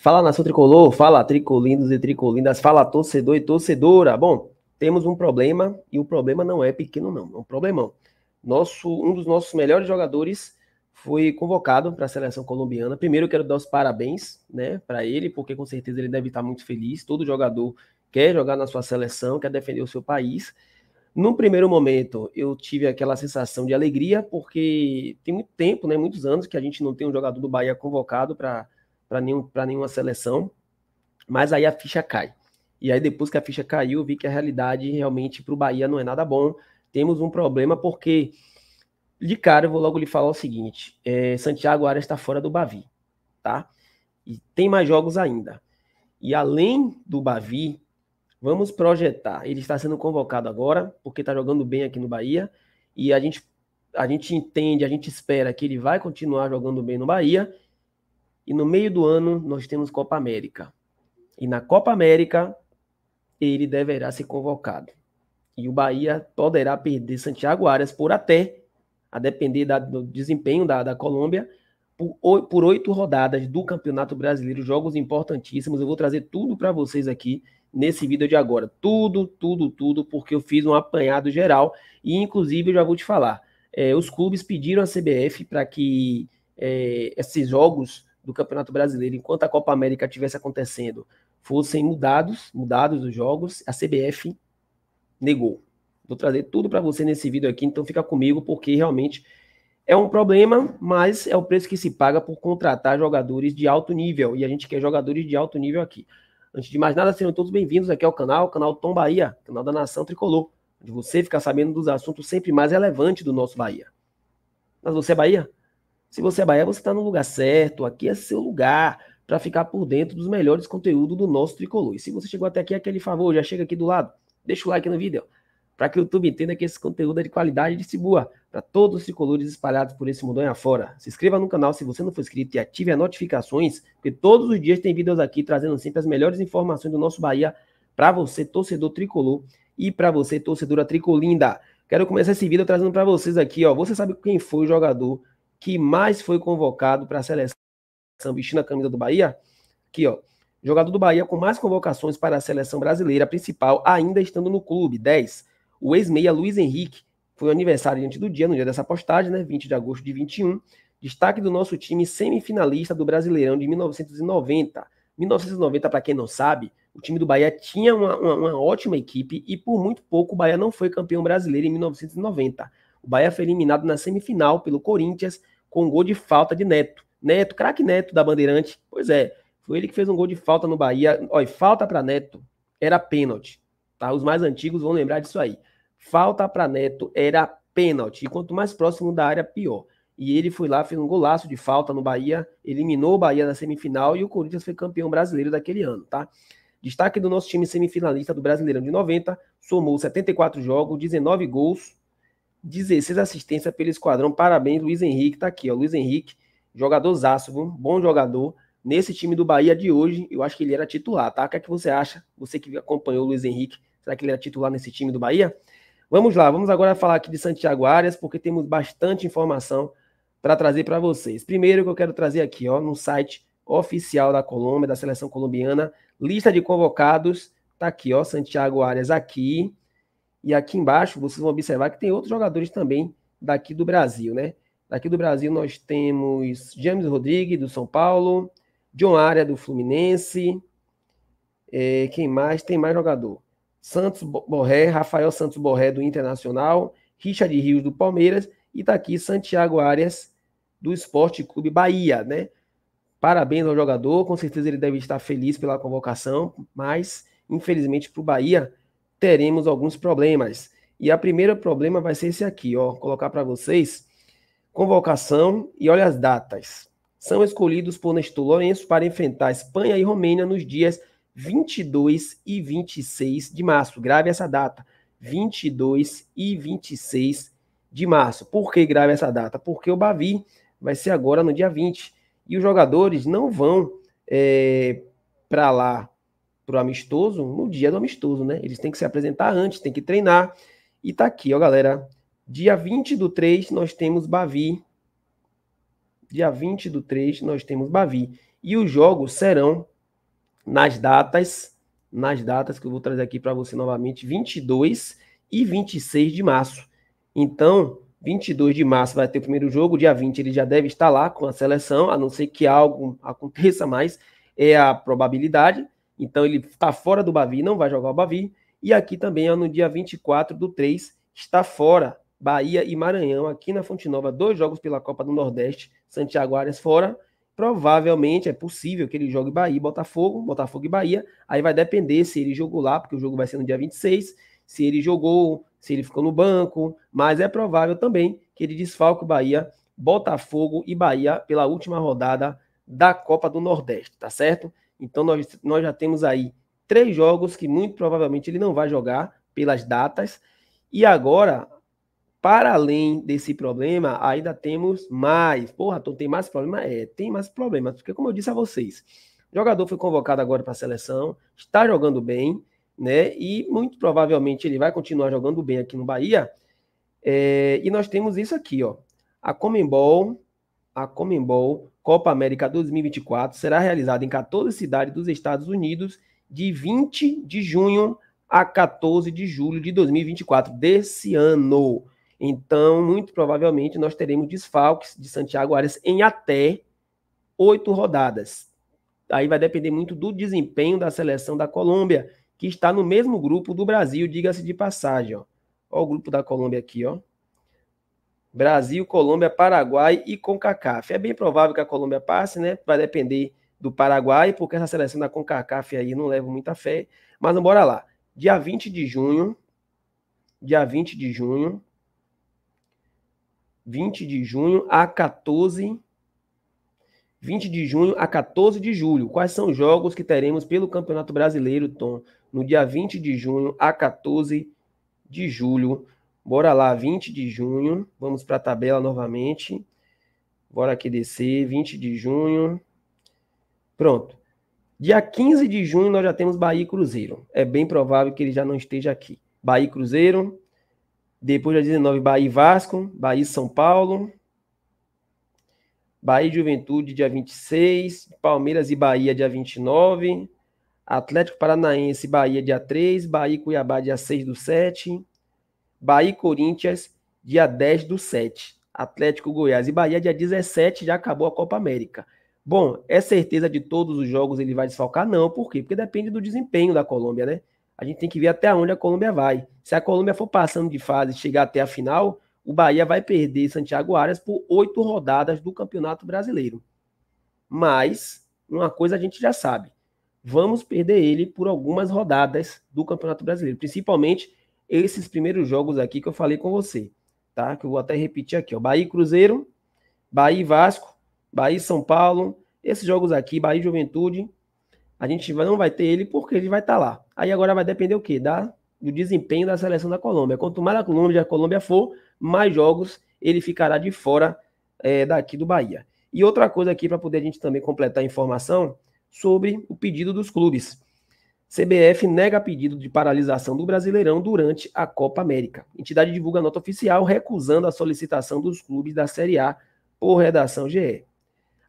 Fala nação tricolor, fala tricolindos e tricolindas, fala torcedor e torcedora. Bom, temos um problema e o problema não é pequeno, não, é um problemão. Nosso, um dos nossos melhores jogadores foi convocado para a seleção colombiana. Primeiro, quero dar os parabéns né, para ele, porque com certeza ele deve estar muito feliz. Todo jogador quer jogar na sua seleção, quer defender o seu país. No primeiro momento, eu tive aquela sensação de alegria, porque tem muito tempo, né, muitos anos, que a gente não tem um jogador do Bahia convocado para para nenhum, nenhuma seleção, mas aí a ficha cai. E aí depois que a ficha caiu, eu vi que a realidade realmente para o Bahia não é nada bom. Temos um problema porque, de cara, eu vou logo lhe falar o seguinte, é, Santiago Arias está fora do Bavi, tá? E tem mais jogos ainda. E além do Bavi, vamos projetar. Ele está sendo convocado agora, porque está jogando bem aqui no Bahia, e a gente, a gente entende, a gente espera que ele vai continuar jogando bem no Bahia, e no meio do ano nós temos Copa América. E na Copa América ele deverá ser convocado. E o Bahia poderá perder Santiago Arias por até, a depender da, do desempenho da, da Colômbia, por, por oito rodadas do Campeonato Brasileiro, jogos importantíssimos. Eu vou trazer tudo para vocês aqui nesse vídeo de agora. Tudo, tudo, tudo, porque eu fiz um apanhado geral e, inclusive, eu já vou te falar. É, os clubes pediram à CBF para que é, esses jogos do Campeonato Brasileiro, enquanto a Copa América estivesse acontecendo, fossem mudados, mudados os jogos, a CBF negou. Vou trazer tudo para você nesse vídeo aqui, então fica comigo, porque realmente é um problema, mas é o preço que se paga por contratar jogadores de alto nível, e a gente quer jogadores de alto nível aqui. Antes de mais nada, sejam todos bem-vindos aqui ao canal, canal Tom Bahia, canal da Nação Tricolor, onde você fica sabendo dos assuntos sempre mais relevantes do nosso Bahia. Mas você é Bahia? Se você é Bahia, você está no lugar certo. Aqui é seu lugar para ficar por dentro dos melhores conteúdos do nosso tricolor. E se você chegou até aqui, aquele favor, já chega aqui do lado, deixa o like no vídeo, para que o YouTube entenda que esse conteúdo é de qualidade e distribua para todos os tricolores espalhados por esse aí afora. Se inscreva no canal se você não for inscrito e ative as notificações, porque todos os dias tem vídeos aqui trazendo sempre as melhores informações do nosso Bahia para você, torcedor tricolor, e para você, torcedora tricolinda. Quero começar esse vídeo trazendo para vocês aqui, ó. Você sabe quem foi o jogador que mais foi convocado para a seleção, vestindo a camisa do Bahia, aqui, ó, jogador do Bahia com mais convocações para a seleção brasileira principal, ainda estando no clube, 10. O ex-meia Luiz Henrique foi o antes do dia, no dia dessa postagem, né, 20 de agosto de 21. Destaque do nosso time semifinalista do Brasileirão de 1990. 1990, para quem não sabe, o time do Bahia tinha uma, uma, uma, ótima equipe e por muito pouco o Bahia não foi campeão brasileiro em 1990. O Bahia foi eliminado na semifinal pelo Corinthians com um gol de falta de Neto. Neto, craque Neto da Bandeirante. Pois é, foi ele que fez um gol de falta no Bahia. Olha, falta para Neto era pênalti. Tá? Os mais antigos vão lembrar disso aí. Falta para Neto era pênalti. E quanto mais próximo da área, pior. E ele foi lá, fez um golaço de falta no Bahia, eliminou o Bahia na semifinal e o Corinthians foi campeão brasileiro daquele ano, tá? Destaque do nosso time semifinalista do Brasileirão de 90, somou 74 jogos, 19 gols, 16 assistências pelo esquadrão. Parabéns, Luiz Henrique. Tá aqui, ó. Luiz Henrique, jogador zaço, bom jogador. Nesse time do Bahia de hoje, eu acho que ele era titular, tá? O que é que você acha? Você que acompanhou o Luiz Henrique, será que ele era titular nesse time do Bahia? Vamos lá, vamos agora falar aqui de Santiago Arias, porque temos bastante informação para trazer para vocês. Primeiro que eu quero trazer aqui, ó, no site oficial da Colômbia, da seleção colombiana, lista de convocados, tá aqui, ó, Santiago Arias aqui, e aqui embaixo vocês vão observar que tem outros jogadores também daqui do Brasil, né? Daqui do Brasil nós temos James Rodrigues, do São Paulo, John Área, do Fluminense. É, quem mais? Tem mais jogador. Santos Borré, Rafael Santos Borré, do Internacional, Richard Rios, do Palmeiras, e tá aqui Santiago Arias, do Esporte Clube Bahia, né? Parabéns ao jogador, com certeza ele deve estar feliz pela convocação, mas infelizmente para o Bahia teremos alguns problemas. E a primeira problema vai ser esse aqui, ó, colocar para vocês convocação e olha as datas. São escolhidos por Nestor Lourenço para enfrentar Espanha e Romênia nos dias 22 e 26 de março. Grave essa data, 22 e 26 de março. Por que grave essa data? Porque o Bavi vai ser agora no dia 20 e os jogadores não vão é, eh, para lá para o amistoso no dia do amistoso, né? Eles têm que se apresentar antes, têm que treinar. E tá aqui, ó, galera. Dia 20 do 3, nós temos Bavi. Dia 20 do 3, nós temos Bavi. E os jogos serão nas datas, nas datas que eu vou trazer aqui para você novamente, 22 e 26 de março. Então, 22 de março vai ter o primeiro jogo, dia 20 ele já deve estar lá com a seleção, a não ser que algo aconteça mais, é a probabilidade. Então ele está fora do Bavi, não vai jogar o Bavi. E aqui também, no dia 24 do 3, está fora Bahia e Maranhão, aqui na Fonte Nova, dois jogos pela Copa do Nordeste, Santiago Arias fora. Provavelmente é possível que ele jogue Bahia e Botafogo, Botafogo e Bahia. Aí vai depender se ele jogou lá, porque o jogo vai ser no dia 26, se ele jogou, se ele ficou no banco. Mas é provável também que ele desfalque Bahia, Botafogo e Bahia pela última rodada da Copa do Nordeste, tá certo? Então nós, nós já temos aí três jogos que muito provavelmente ele não vai jogar pelas datas. E agora, para além desse problema, ainda temos mais. Porra, então tem mais problema? É, tem mais problemas. Porque, como eu disse a vocês, o jogador foi convocado agora para a seleção, está jogando bem, né? E muito provavelmente ele vai continuar jogando bem aqui no Bahia. É, e nós temos isso aqui, ó. A Comembol, a Comembol Copa América 2024 será realizada em 14 cidades dos Estados Unidos de 20 de junho a 14 de julho de 2024 desse ano. Então, muito provavelmente, nós teremos desfalques de Santiago Arias em até oito rodadas. Aí vai depender muito do desempenho da seleção da Colômbia, que está no mesmo grupo do Brasil, diga-se de passagem. Ó. ó o grupo da Colômbia aqui, ó. Brasil, Colômbia, Paraguai e CONCACAF. É bem provável que a Colômbia passe, né? Vai depender do Paraguai, porque essa seleção da CONCACAF aí não leva muita fé. Mas não, bora lá. Dia 20 de junho, dia 20 de junho, 20 de junho a 14 20 de junho a 14 de julho. Quais são os jogos que teremos pelo Campeonato Brasileiro, Tom? No dia 20 de junho a 14 de julho. Bora lá, 20 de junho. Vamos para a tabela novamente. Bora aqui descer, 20 de junho. Pronto. Dia 15 de junho nós já temos Bahia e Cruzeiro. É bem provável que ele já não esteja aqui. Bahia e Cruzeiro. Depois dia 19, Bahia e Vasco. Bahia e São Paulo. Bahia e Juventude, dia 26. Palmeiras e Bahia, dia 29. Atlético Paranaense, Bahia, dia 3. Bahia e Cuiabá, dia 6 do 7. Bahia e Corinthians, dia 10 do 7. Atlético Goiás e Bahia, dia 17, já acabou a Copa América. Bom, é certeza de todos os jogos ele vai desfalcar? Não, por quê? Porque depende do desempenho da Colômbia, né? A gente tem que ver até onde a Colômbia vai. Se a Colômbia for passando de fase e chegar até a final, o Bahia vai perder Santiago Arias por oito rodadas do Campeonato Brasileiro. Mas, uma coisa a gente já sabe: vamos perder ele por algumas rodadas do Campeonato Brasileiro, principalmente esses primeiros jogos aqui que eu falei com você, tá? Que eu vou até repetir aqui, ó. Bahia Cruzeiro, Bahia Vasco, Bahia São Paulo, esses jogos aqui, Bahia Juventude, a gente não vai ter ele porque ele vai estar tá lá. Aí agora vai depender o quê? Da, do desempenho da seleção da Colômbia. Quanto mais a Colômbia, a Colômbia for, mais jogos ele ficará de fora é, daqui do Bahia. E outra coisa aqui para poder a gente também completar a informação sobre o pedido dos clubes. CBF nega pedido de paralisação do Brasileirão durante a Copa América. Entidade divulga nota oficial recusando a solicitação dos clubes da Série A por redação GE.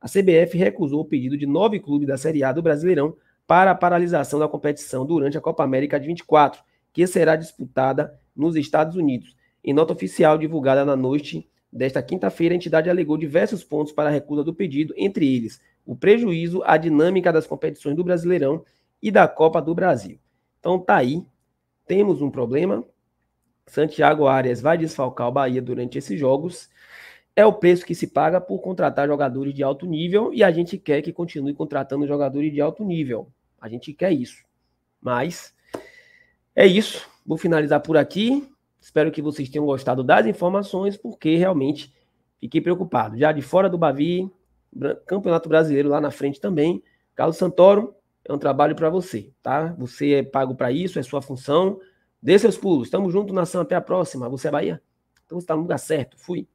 A CBF recusou o pedido de nove clubes da Série A do Brasileirão para a paralisação da competição durante a Copa América de 24, que será disputada nos Estados Unidos. Em nota oficial divulgada na noite desta quinta-feira, a entidade alegou diversos pontos para a recusa do pedido, entre eles o prejuízo à dinâmica das competições do Brasileirão e da Copa do Brasil. Então tá aí, temos um problema. Santiago Arias vai desfalcar o Bahia durante esses jogos. É o preço que se paga por contratar jogadores de alto nível e a gente quer que continue contratando jogadores de alto nível. A gente quer isso. Mas é isso. Vou finalizar por aqui. Espero que vocês tenham gostado das informações, porque realmente fiquei preocupado. Já de fora do Bavi, Campeonato Brasileiro lá na frente também. Carlos Santoro, é um trabalho para você, tá? Você é pago para isso, é sua função. Dê seus pulos. Tamo junto, nação. Até a próxima. Você é Bahia? Então você está no lugar certo. Fui.